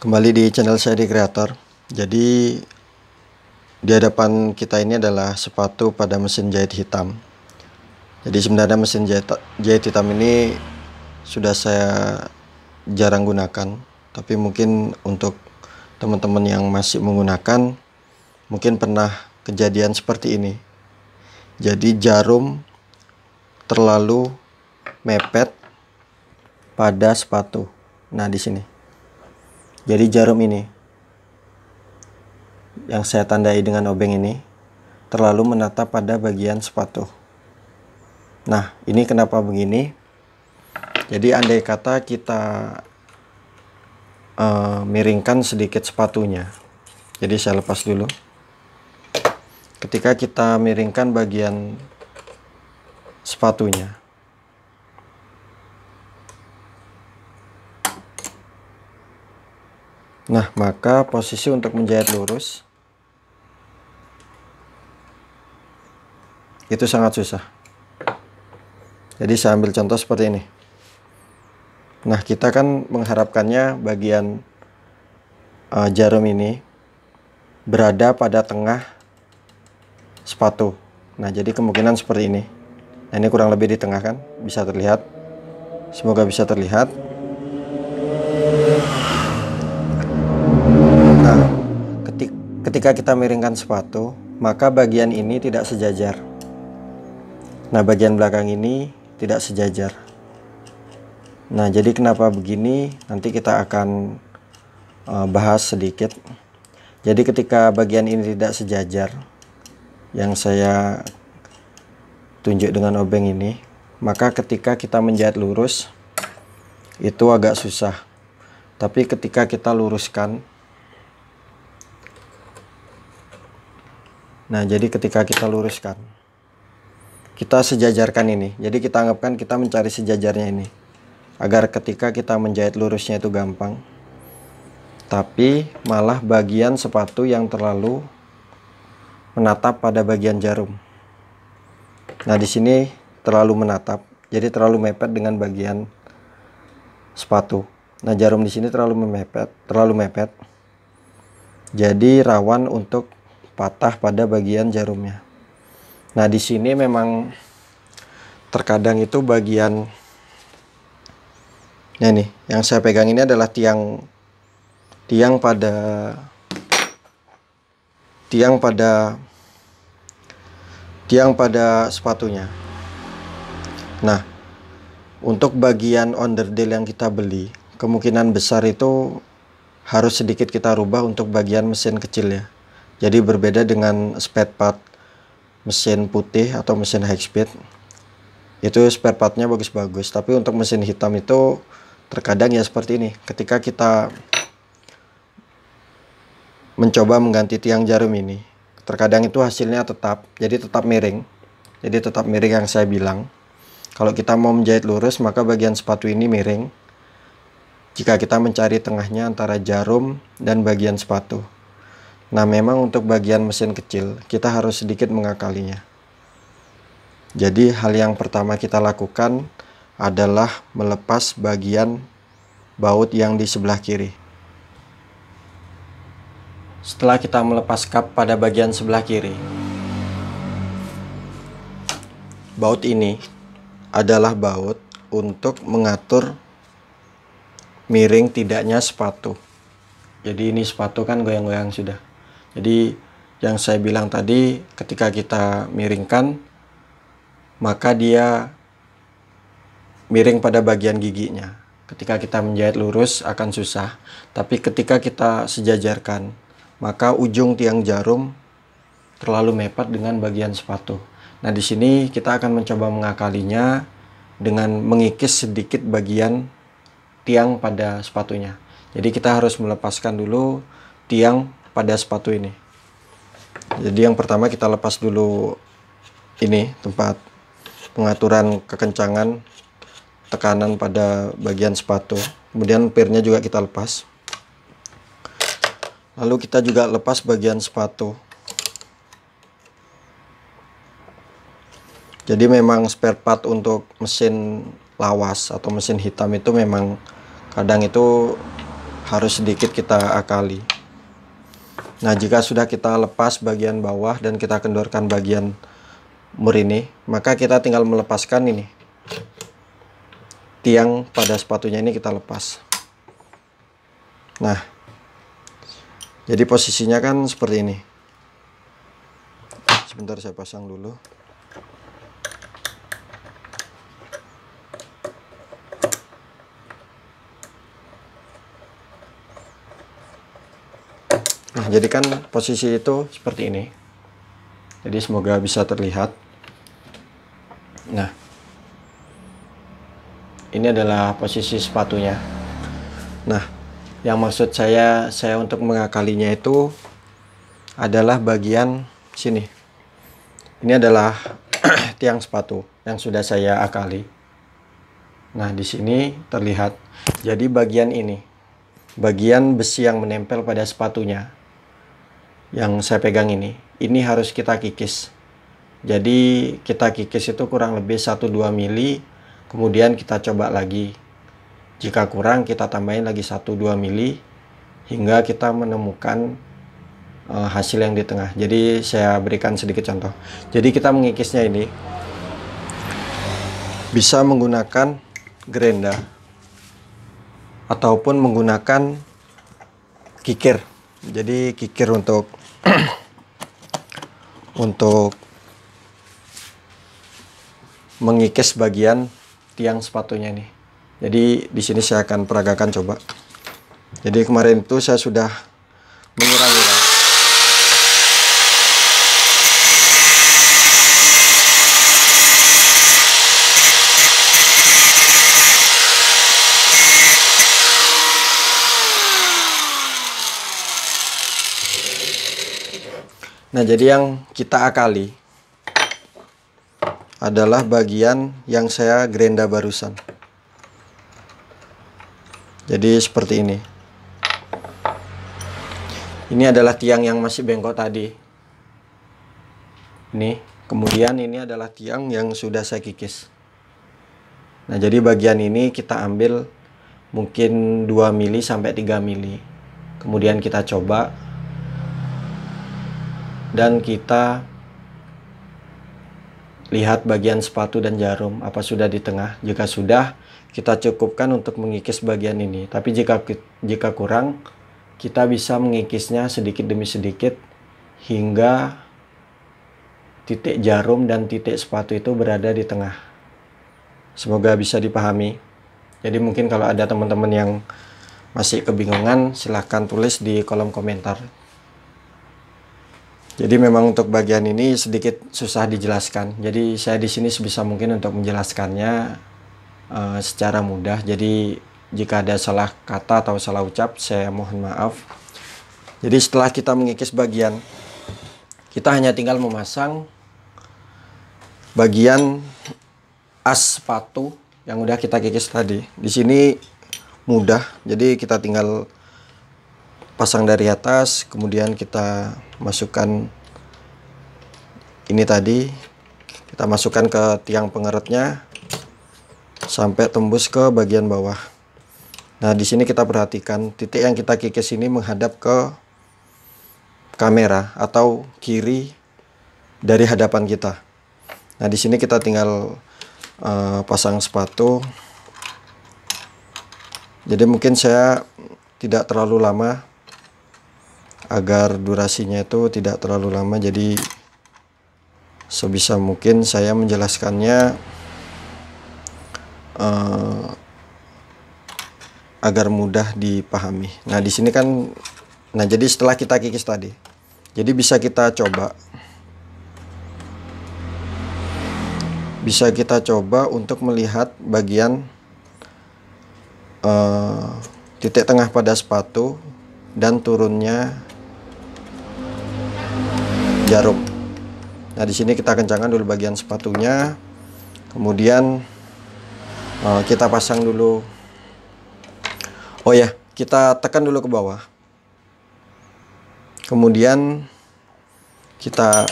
kembali di channel saya di kreator jadi di hadapan kita ini adalah sepatu pada mesin jahit hitam jadi sebenarnya mesin jahit, jahit hitam ini sudah saya jarang gunakan tapi mungkin untuk teman-teman yang masih menggunakan mungkin pernah kejadian seperti ini jadi jarum terlalu mepet pada sepatu nah di sini jadi jarum ini yang saya tandai dengan obeng ini terlalu menatap pada bagian sepatu. Nah, ini kenapa begini? Jadi andai kata kita uh, miringkan sedikit sepatunya. Jadi saya lepas dulu. Ketika kita miringkan bagian sepatunya, Nah, maka posisi untuk menjahit lurus itu sangat susah. Jadi saya ambil contoh seperti ini. Nah, kita kan mengharapkannya bagian uh, jarum ini berada pada tengah sepatu. Nah, jadi kemungkinan seperti ini. Nah, ini kurang lebih di tengah kan? Bisa terlihat. Semoga bisa terlihat. Ketika kita miringkan sepatu, maka bagian ini tidak sejajar. Nah, bagian belakang ini tidak sejajar. Nah, jadi kenapa begini? Nanti kita akan uh, bahas sedikit. Jadi ketika bagian ini tidak sejajar yang saya tunjuk dengan obeng ini, maka ketika kita menjahit lurus itu agak susah. Tapi ketika kita luruskan Nah, jadi ketika kita luruskan, kita sejajarkan ini. Jadi kita anggapkan kita mencari sejajarnya ini. Agar ketika kita menjahit lurusnya itu gampang. Tapi malah bagian sepatu yang terlalu menatap pada bagian jarum. Nah, di sini terlalu menatap. Jadi terlalu mepet dengan bagian sepatu. Nah, jarum di sini terlalu mepet terlalu mepet. Jadi rawan untuk patah pada bagian jarumnya. Nah, di sini memang terkadang itu bagian ya nah nih, yang saya pegang ini adalah tiang tiang pada tiang pada tiang pada sepatunya. Nah, untuk bagian onderdil yang kita beli, kemungkinan besar itu harus sedikit kita rubah untuk bagian mesin kecilnya. Jadi berbeda dengan spare part mesin putih atau mesin high speed itu spare partnya bagus-bagus tapi untuk mesin hitam itu terkadang ya seperti ini ketika kita mencoba mengganti tiang jarum ini terkadang itu hasilnya tetap jadi tetap miring jadi tetap miring yang saya bilang kalau kita mau menjahit lurus maka bagian sepatu ini miring jika kita mencari tengahnya antara jarum dan bagian sepatu Nah memang untuk bagian mesin kecil kita harus sedikit mengakalinya. Jadi hal yang pertama kita lakukan adalah melepas bagian baut yang di sebelah kiri. Setelah kita melepas kap pada bagian sebelah kiri, baut ini adalah baut untuk mengatur miring tidaknya sepatu. Jadi ini sepatu kan goyang-goyang sudah. Jadi yang saya bilang tadi ketika kita miringkan maka dia miring pada bagian giginya. Ketika kita menjahit lurus akan susah, tapi ketika kita sejajarkan maka ujung tiang jarum terlalu mepet dengan bagian sepatu. Nah, di sini kita akan mencoba mengakalinya dengan mengikis sedikit bagian tiang pada sepatunya. Jadi kita harus melepaskan dulu tiang pada sepatu ini jadi yang pertama kita lepas dulu ini tempat pengaturan kekencangan tekanan pada bagian sepatu kemudian pirnya juga kita lepas lalu kita juga lepas bagian sepatu jadi memang spare part untuk mesin lawas atau mesin hitam itu memang kadang itu harus sedikit kita akali Nah, jika sudah kita lepas bagian bawah dan kita kendorkan bagian mur ini maka kita tinggal melepaskan ini. Tiang pada sepatunya ini kita lepas. Nah, jadi posisinya kan seperti ini. Sebentar saya pasang dulu. Nah, jadi kan posisi itu seperti ini. Jadi semoga bisa terlihat. Nah, ini adalah posisi sepatunya. Nah, yang maksud saya saya untuk mengakalinya itu adalah bagian sini. Ini adalah tiang sepatu yang sudah saya akali. Nah, di sini terlihat. Jadi bagian ini, bagian besi yang menempel pada sepatunya yang saya pegang ini. Ini harus kita kikis. Jadi kita kikis itu kurang lebih 1-2 mili, kemudian kita coba lagi. Jika kurang kita tambahin lagi 1-2 mili hingga kita menemukan uh, hasil yang di tengah. Jadi saya berikan sedikit contoh. Jadi kita mengikisnya ini bisa menggunakan gerenda ataupun menggunakan kikir jadi kikir untuk untuk mengikis bagian tiang sepatunya ini jadi di sini saya akan peragakan coba jadi kemarin itu saya sudah mengurangi Nah, jadi yang kita akali adalah bagian yang saya gerenda barusan. Jadi seperti ini. Ini adalah tiang yang masih bengkok tadi. Ini, kemudian ini adalah tiang yang sudah saya kikis. Nah, jadi bagian ini kita ambil mungkin 2 mili sampai 3 mili. Kemudian kita coba dan kita lihat bagian sepatu dan jarum apa sudah di tengah jika sudah kita cukupkan untuk mengikis bagian ini tapi jika jika kurang kita bisa mengikisnya sedikit demi sedikit hingga titik jarum dan titik sepatu itu berada di tengah semoga bisa dipahami jadi mungkin kalau ada teman-teman yang masih kebingungan silahkan tulis di kolom komentar jadi memang untuk bagian ini sedikit susah dijelaskan. Jadi saya di sini sebisa mungkin untuk menjelaskannya uh, secara mudah. Jadi jika ada salah kata atau salah ucap, saya mohon maaf. Jadi setelah kita mengikis bagian, kita hanya tinggal memasang bagian as sepatu yang udah kita kikis tadi. Di sini mudah, jadi kita tinggal pasang dari atas kemudian kita masukkan ini tadi kita masukkan ke tiang pengeretnya sampai tembus ke bagian bawah nah di sini kita perhatikan titik yang kita kikis ini menghadap ke kamera atau kiri dari hadapan kita nah di sini kita tinggal uh, pasang sepatu jadi mungkin saya tidak terlalu lama agar durasinya itu tidak terlalu lama jadi sebisa mungkin saya menjelaskannya uh, agar mudah dipahami nah di sini kan nah jadi setelah kita kikis tadi jadi bisa kita coba bisa kita coba untuk melihat bagian uh, titik tengah pada sepatu dan turunnya jarum nah di sini kita kencangkan dulu bagian sepatunya kemudian uh, kita pasang dulu oh ya kita tekan dulu ke bawah kemudian kita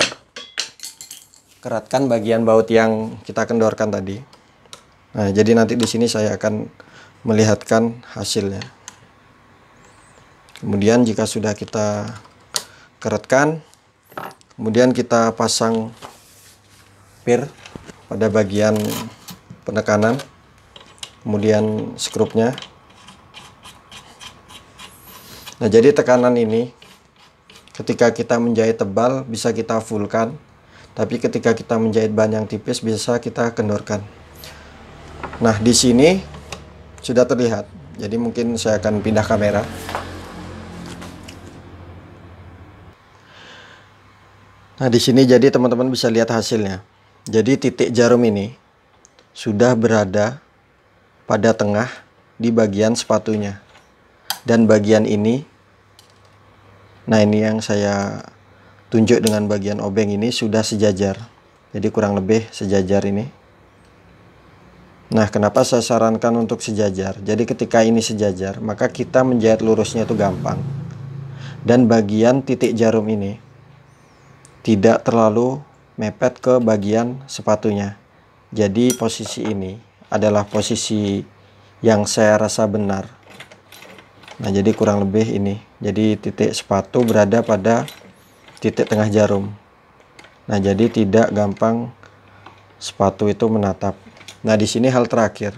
keratkan bagian baut yang kita kendorkan tadi nah jadi nanti di sini saya akan melihatkan hasilnya kemudian jika sudah kita keratkan kemudian kita pasang pir pada bagian penekanan kemudian skrupnya nah jadi tekanan ini ketika kita menjahit tebal bisa kita fullkan tapi ketika kita menjahit bahan yang tipis bisa kita kendorkan nah di sini sudah terlihat jadi mungkin saya akan pindah kamera Nah, di sini jadi teman-teman bisa lihat hasilnya. Jadi titik jarum ini sudah berada pada tengah di bagian sepatunya. Dan bagian ini nah ini yang saya tunjuk dengan bagian obeng ini sudah sejajar. Jadi kurang lebih sejajar ini. Nah, kenapa saya sarankan untuk sejajar? Jadi ketika ini sejajar, maka kita menjahit lurusnya itu gampang. Dan bagian titik jarum ini tidak terlalu mepet ke bagian sepatunya jadi posisi ini adalah posisi yang saya rasa benar nah jadi kurang lebih ini jadi titik sepatu berada pada titik tengah jarum nah jadi tidak gampang sepatu itu menatap nah di sini hal terakhir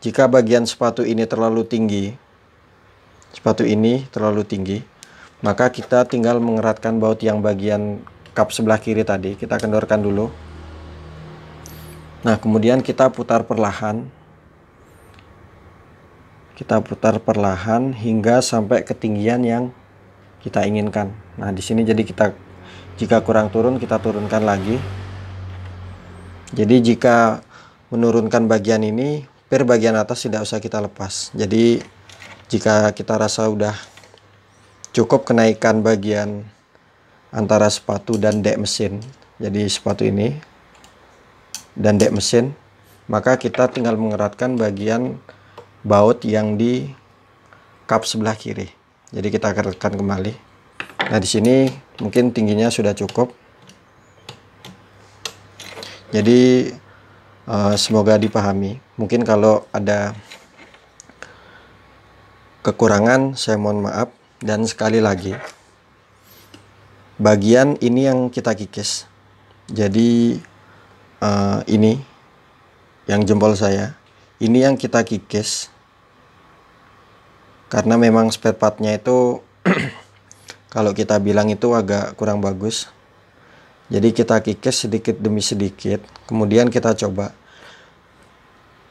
jika bagian sepatu ini terlalu tinggi sepatu ini terlalu tinggi maka kita tinggal mengeratkan baut yang bagian kap sebelah kiri tadi kita kendorkan dulu nah kemudian kita putar perlahan kita putar perlahan hingga sampai ketinggian yang kita inginkan nah di sini jadi kita jika kurang turun kita turunkan lagi jadi jika menurunkan bagian ini per bagian atas tidak usah kita lepas jadi jika kita rasa udah cukup kenaikan bagian antara sepatu dan dek mesin jadi sepatu ini dan dek mesin maka kita tinggal mengeratkan bagian baut yang di cup sebelah kiri jadi kita keratkan kembali nah di sini mungkin tingginya sudah cukup jadi eh, semoga dipahami mungkin kalau ada kekurangan saya mohon maaf dan sekali lagi bagian ini yang kita kikis jadi uh, ini yang jempol saya ini yang kita kikis karena memang spare partnya itu kalau kita bilang itu agak kurang bagus jadi kita kikis sedikit demi sedikit kemudian kita coba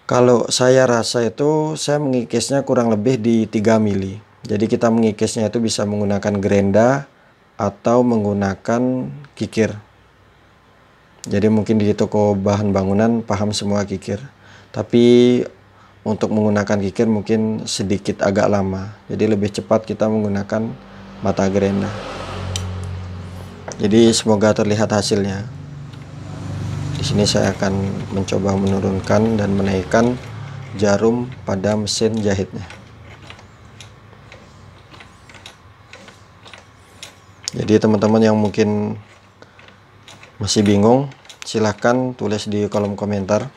kalau saya rasa itu saya mengikisnya kurang lebih di 3 mili jadi kita mengikisnya itu bisa menggunakan gerenda atau menggunakan kikir. Jadi mungkin di toko bahan bangunan paham semua kikir. Tapi untuk menggunakan kikir mungkin sedikit agak lama. Jadi lebih cepat kita menggunakan mata gerenda. Jadi semoga terlihat hasilnya. Di sini saya akan mencoba menurunkan dan menaikkan jarum pada mesin jahitnya. jadi teman-teman yang mungkin masih bingung silahkan tulis di kolom komentar